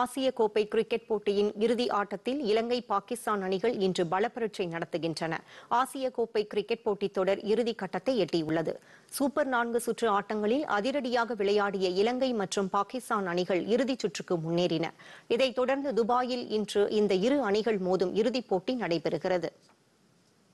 ஆசிய கோப்பை கிரிக்கெட் போட்டியின் இறுதி ஆட்டத்தில் இலங்கை பாகிஸ்தான் அணிகள் இன்று பலப்பரட்சை நடத்துகின்றன ஆசிய கோப்பை கிரிக்கெட் போட்டித் தொடர் இறுதி கட்டத்தை எட்டியுள்ளது சூப்பர் நான்கு சுற்று ஆட்டங்களில் அதிரடியாக விளையாடிய இலங்கை மற்றும் பாகிஸ்தான் அணிகள் இறுதிச் சுற்றுக்கு முன்னேறின இதைத் தொடர்ந்து துபாயில் இன்று இந்த இரு அணிகள் மோதும் இறுதிப் போட்டி நடைபெறுகிறது